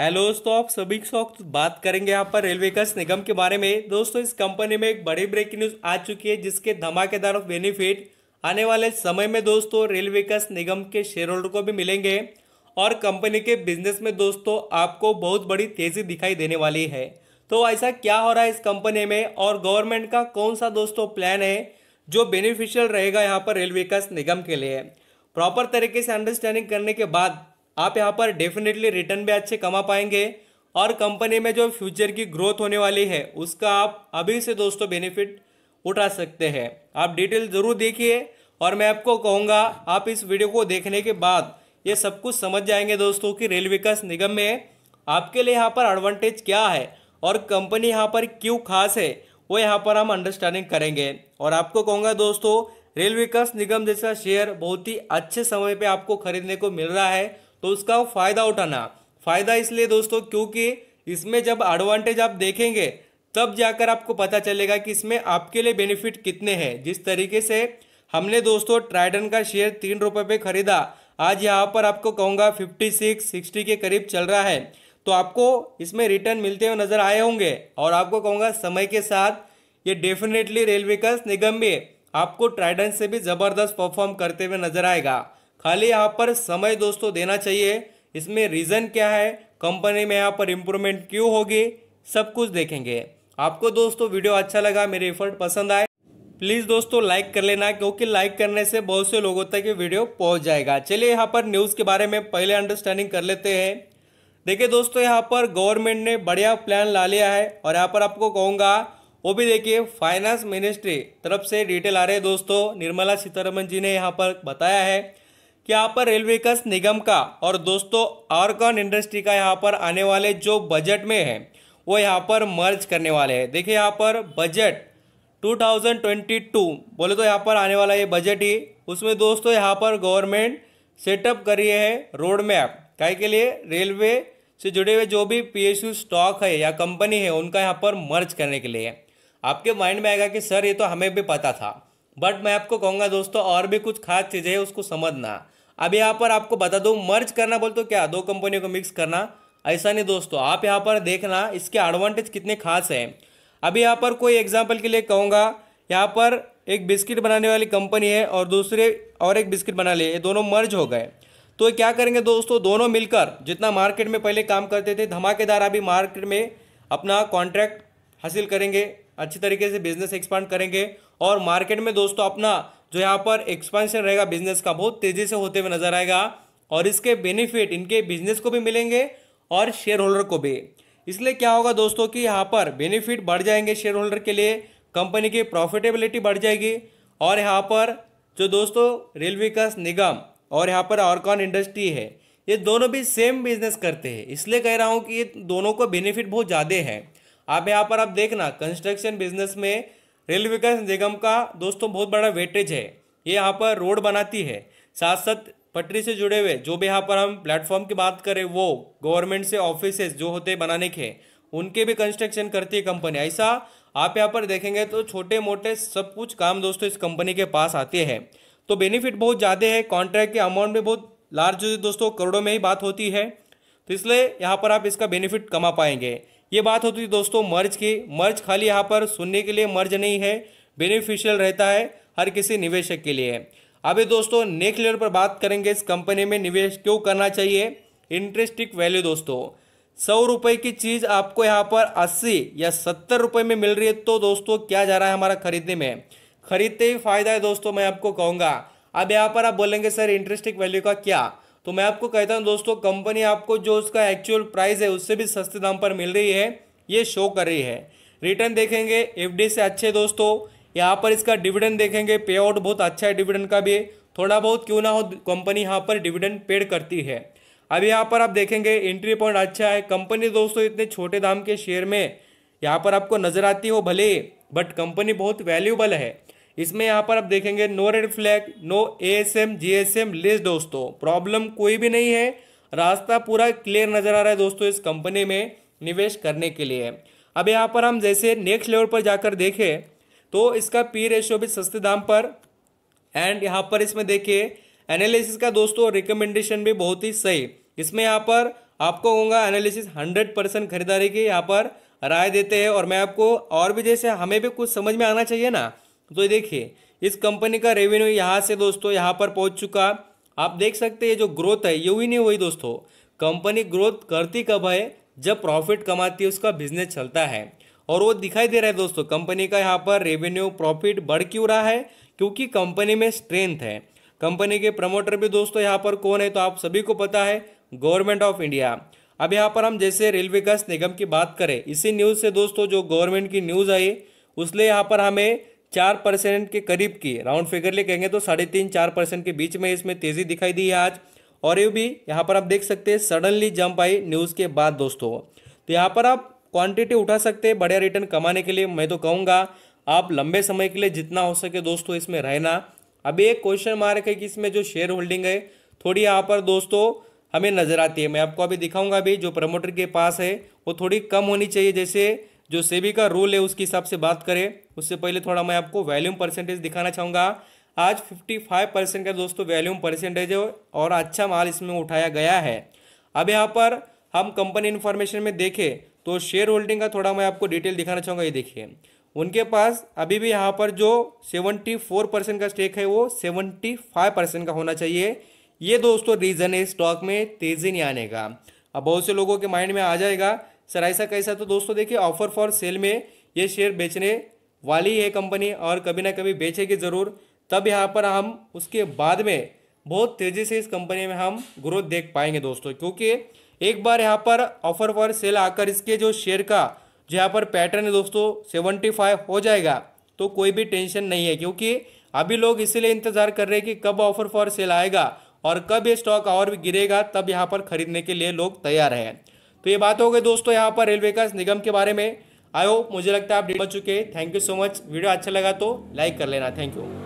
hello दोस्तों आप सभी साथ बात करेंगे यहाँ पर रेलवे कस निगम के बारे में दोस्तों इस कंपनी में एक बड़ी ब्रेकिंग न्यूज आ चुकी है जिसके धमाकेदार ऑफ बेनिफिट आने वाले समय में दोस्तों रेलवे कस निगम के शेयर होल्डर को भी मिलेंगे और कंपनी के बिजनेस में दोस्तों आपको बहुत बड़ी तेजी दिखाई देने वाली है तो ऐसा क्या हो रहा है इस कंपनी में और गवर्नमेंट का कौन सा दोस्तों प्लान है जो बेनिफिशियल रहेगा यहाँ पर रेलवे कस निगम के लिए प्रॉपर तरीके से अंडरस्टैंडिंग करने के बाद आप यहाँ पर डेफिनेटली रिटर्न भी अच्छे कमा पाएंगे और कंपनी में जो फ्यूचर की ग्रोथ होने वाली है उसका आप अभी से दोस्तों बेनिफिट उठा सकते हैं आप डिटेल ज़रूर देखिए और मैं आपको कहूँगा आप इस वीडियो को देखने के बाद ये सब कुछ समझ जाएंगे दोस्तों कि रेल विकास निगम में आपके लिए यहाँ पर एडवांटेज क्या है और कंपनी यहाँ पर क्यों खास है वो यहाँ पर हम अंडरस्टैंडिंग करेंगे और आपको कहूँगा दोस्तों रेल विकास निगम जैसा शेयर बहुत ही अच्छे समय पर आपको खरीदने को मिल रहा है तो उसका फ़ायदा उठाना फ़ायदा इसलिए दोस्तों क्योंकि इसमें जब एडवांटेज आप देखेंगे तब जाकर आपको पता चलेगा कि इसमें आपके लिए बेनिफिट कितने हैं जिस तरीके से हमने दोस्तों ट्राइडन का शेयर तीन रुपये पे खरीदा आज यहाँ पर आपको कहूँगा फिफ्टी सिक्स सिक्सटी के करीब चल रहा है तो आपको इसमें रिटर्न मिलते हुए नज़र आए होंगे और आपको कहूँगा समय के साथ ये डेफिनेटली रेलवे का निगम भी आपको ट्राइडन से भी ज़बरदस्त परफॉर्म करते हुए नज़र आएगा खाली यहाँ पर समय दोस्तों देना चाहिए इसमें रीज़न क्या है कंपनी में यहाँ पर इम्प्रूवमेंट क्यों होगी सब कुछ देखेंगे आपको दोस्तों वीडियो अच्छा लगा मेरे एफर्ट पसंद आए प्लीज़ दोस्तों लाइक कर लेना क्योंकि लाइक करने से बहुत से लोगों तक ये वीडियो पहुंच जाएगा चलिए यहाँ पर न्यूज़ के बारे में पहले अंडरस्टैंडिंग कर लेते हैं देखिए दोस्तों यहाँ पर गवर्नमेंट ने बढ़िया प्लान ला लिया है और यहाँ पर आपको कहूँगा वो भी देखिए फाइनेंस मिनिस्ट्री तरफ से डिटेल आ रहे हैं दोस्तों निर्मला सीतारमन जी ने यहाँ पर बताया है कि यहाँ पर रेलवे का निगम का और दोस्तों कौन इंडस्ट्री का यहाँ पर आने वाले जो बजट में है वो यहाँ पर मर्ज करने वाले हैं देखिए यहाँ पर बजट 2022 बोले तो यहाँ पर आने वाला ये बजट ही उसमें दोस्तों यहाँ पर गवर्नमेंट सेटअप कर रही है रोड मैप क्या के लिए रेलवे से जुड़े हुए जो भी पी स्टॉक है या कंपनी है उनका यहाँ पर मर्ज करने के लिए आपके माइंड में आएगा कि सर ये तो हमें भी पता था बट मैं आपको कहूँगा दोस्तों और भी कुछ खास चीज़ें हैं उसको समझना अब यहाँ पर आपको बता दो मर्ज करना बोल तो क्या दो कंपनियों को मिक्स करना ऐसा नहीं दोस्तों आप यहाँ पर देखना इसके एडवांटेज कितने खास हैं अभी यहाँ पर कोई एग्जाम्पल के लिए कहूँगा यहाँ पर एक बिस्किट बनाने वाली कंपनी है और दूसरे और एक बिस्किट बना लिए दोनों मर्ज हो गए तो क्या करेंगे दोस्तों दोनों मिलकर जितना मार्केट में पहले काम करते थे धमाकेदार अभी मार्केट में अपना कॉन्ट्रैक्ट हासिल करेंगे अच्छी तरीके से बिजनेस एक्सपांड करेंगे और मार्केट में दोस्तों अपना जो यहाँ पर एक्सपेंशन रहेगा बिजनेस का बहुत तेजी से होते हुए नजर आएगा और इसके बेनिफिट इनके बिजनेस को भी मिलेंगे और शेयर होल्डर को भी इसलिए क्या होगा दोस्तों कि यहाँ पर बेनिफिट बढ़ जाएंगे शेयर होल्डर के लिए कंपनी की प्रॉफिटेबिलिटी बढ़ जाएगी और यहाँ पर जो दोस्तों रेल विकास निगम और यहाँ पर ऑर्कॉन इंडस्ट्री है ये दोनों भी सेम बिजनेस करते हैं इसलिए कह रहा हूँ कि ये दोनों को बेनिफिट बहुत ज़्यादा है आप यहाँ पर आप देखना कंस्ट्रक्शन बिजनेस में रेल विकास निगम का दोस्तों बहुत बड़ा वेटेज है ये यहाँ पर रोड बनाती है साथ साथ पटरी से जुड़े हुए जो भी यहाँ पर हम प्लेटफॉर्म की बात करें वो गवर्नमेंट से ऑफिस जो होते हैं बनाने के उनके भी कंस्ट्रक्शन करती है कंपनी ऐसा आप यहाँ पर देखेंगे तो छोटे मोटे सब कुछ काम दोस्तों इस कंपनी के पास आते हैं तो बेनिफिट बहुत ज़्यादा है कॉन्ट्रैक्ट के अमाउंट भी बहुत लार्ज दोस्तों करोड़ों में ही बात होती है तो इसलिए यहाँ पर आप इसका बेनिफिट कमा पाएंगे ये बात होती है दोस्तों मर्ज की मर्ज खाली यहाँ पर सुनने के लिए मर्ज नहीं है बेनिफिशियल रहता है हर किसी निवेशक के लिए अभी दोस्तों नेक्स्ट लेवल पर बात करेंगे इस कंपनी में निवेश क्यों करना चाहिए इंटरेस्टिक वैल्यू दोस्तों सौ रुपये की चीज़ आपको यहाँ पर अस्सी या सत्तर रुपये में मिल रही है तो दोस्तों क्या जा रहा है हमारा खरीदने में खरीदते ही फायदा है दोस्तों मैं आपको कहूँगा अब यहाँ पर आप बोलेंगे सर इंटरेस्टिक वैल्यू का क्या तो मैं आपको कहता हूँ दोस्तों कंपनी आपको जो उसका एक्चुअल प्राइस है उससे भी सस्ते दाम पर मिल रही है ये शो कर रही है रिटर्न देखेंगे एफ से अच्छे दोस्तों यहाँ पर इसका डिविडेंड देखेंगे पे आउट बहुत अच्छा है डिविडेंड का भी थोड़ा बहुत क्यों ना हो कंपनी यहाँ पर डिविडेंड पेड करती है अब यहाँ पर आप देखेंगे एंट्री पॉइंट अच्छा है कंपनी दोस्तों इतने छोटे दाम के शेयर में यहाँ पर आपको नज़र आती हो भले बट कंपनी बहुत वैल्यूबल है इसमें यहाँ पर आप देखेंगे no red flag no A S M G S M list दोस्तों प्रॉब्लम कोई भी नहीं है रास्ता पूरा क्लियर नजर आ रहा है दोस्तों इस कंपनी में निवेश करने के लिए अब यहाँ पर हम जैसे नेक्स्ट लेवल पर जाकर देखें तो इसका पी रेशियो भी सस्ते दाम पर एंड यहाँ पर इसमें देखिए एनालिसिस का दोस्तों रिकमेंडेशन भी बहुत ही सही इसमें यहाँ पर आपको कहूँगा एनालिसिस हंड्रेड परसेंट खरीदारी की यहाँ पर राय देते हैं और मैं आपको और भी जैसे हमें भी कुछ समझ में आना चाहिए ना तो देखिए इस कंपनी का रेवेन्यू यहाँ से दोस्तों यहाँ पर पहुँच चुका आप देख सकते हैं जो ग्रोथ है ये भी नहीं हुई दोस्तों कंपनी ग्रोथ करती कब है जब प्रॉफिट कमाती है उसका बिजनेस चलता है और वो दिखाई दे रहा है दोस्तों कंपनी का यहाँ पर रेवेन्यू प्रॉफिट बढ़ क्यों रहा है क्योंकि कंपनी में स्ट्रेंथ है कंपनी के प्रमोटर भी दोस्तों यहाँ पर कौन है तो आप सभी को पता है गवर्नमेंट ऑफ इंडिया अब यहाँ पर हम जैसे रेल विकास निगम की बात करें इसी न्यूज़ से दोस्तों जो गवर्नमेंट की न्यूज़ आई उसलिए यहाँ पर हमें चार परसेंट के करीब की राउंड फिगर ले कहेंगे तो साढ़े तीन चार परसेंट के बीच में इसमें तेज़ी दिखाई दी है आज और ये भी यहाँ पर आप देख सकते हैं सडनली जंप आई न्यूज़ के बाद दोस्तों तो यहाँ पर आप क्वांटिटी उठा सकते हैं बढ़िया रिटर्न कमाने के लिए मैं तो कहूँगा आप लंबे समय के लिए जितना हो सके दोस्तों इसमें रहना अभी एक क्वेश्चन मार्क है कि इसमें जो शेयर होल्डिंग है थोड़ी यहाँ पर दोस्तों हमें नज़र आती है मैं आपको अभी दिखाऊंगा अभी जो प्रमोटर के पास है वो थोड़ी कम होनी चाहिए जैसे जो सेबी का रूल है उसके हिसाब से बात करें उससे पहले थोड़ा मैं आपको वैल्यूम परसेंटेज दिखाना चाहूँगा आज 55 परसेंट का दोस्तों वैल्यूम परसेंटेज है और अच्छा माल इसमें उठाया गया है अब यहाँ पर हम कंपनी इन्फॉर्मेशन में देखें तो शेयर होल्डिंग का थोड़ा मैं आपको डिटेल दिखाना चाहूँगा ये देखिए उनके पास अभी भी यहाँ पर जो 74 परसेंट का स्टेक है वो 75 परसेंट का होना चाहिए ये दोस्तों रीज़न है स्टॉक में तेज़ी नहीं आने का अब बहुत से लोगों के माइंड में आ जाएगा सर ऐसा कैसा तो दोस्तों देखिए ऑफर फॉर सेल में ये शेयर बेचने वाली है कंपनी और कभी ना कभी बेचेगी ज़रूर तब यहाँ पर हम उसके बाद में बहुत तेज़ी से इस कंपनी में हम ग्रोथ देख पाएंगे दोस्तों क्योंकि एक बार यहाँ पर ऑफर फॉर सेल आकर इसके जो शेयर का जो यहाँ पर पैटर्न है दोस्तों सेवेंटी फाइव हो जाएगा तो कोई भी टेंशन नहीं है क्योंकि अभी लोग इसीलिए इंतज़ार कर रहे हैं कि कब ऑफर फॉर सेल आएगा और कब ये स्टॉक और भी गिरेगा तब यहाँ पर खरीदने के लिए लोग तैयार हैं तो ये बात हो गई दोस्तों यहाँ पर रेलवे का निगम के बारे में आयो मुझे लगता है आप डेट बच चुके हैं thank you so much video अच्छा लगा तो लाइक कर लेना थैंक यू